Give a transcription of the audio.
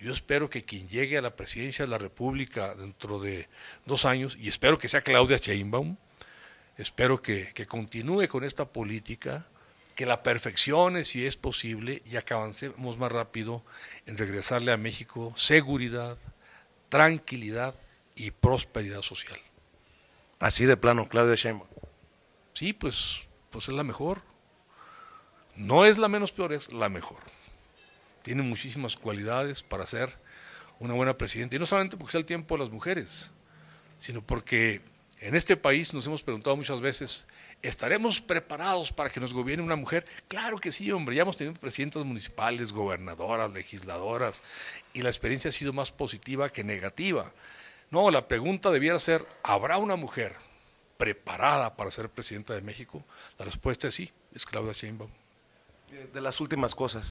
Yo espero que quien llegue a la presidencia de la República dentro de dos años, y espero que sea Claudia Sheinbaum, espero que, continúe con esta política, que la perfeccione si es posible y que avancemos más rápido en regresarle a México seguridad, tranquilidad y prosperidad social. Así de plano, Claudia Sheinbaum. Sí, pues, pues es la mejor. No es la menos peor, es la mejor tiene muchísimas cualidades para ser una buena presidenta. Y no solamente porque sea el tiempo de las mujeres, sino porque en este país nos hemos preguntado muchas veces, ¿estaremos preparados para que nos gobierne una mujer? Claro que sí, hombre, ya hemos tenido presidentas municipales, gobernadoras, legisladoras, y la experiencia ha sido más positiva que negativa. No, la pregunta debiera ser, ¿habrá una mujer preparada para ser presidenta de México? La respuesta es sí, es Claudia Sheinbaum. De las últimas cosas.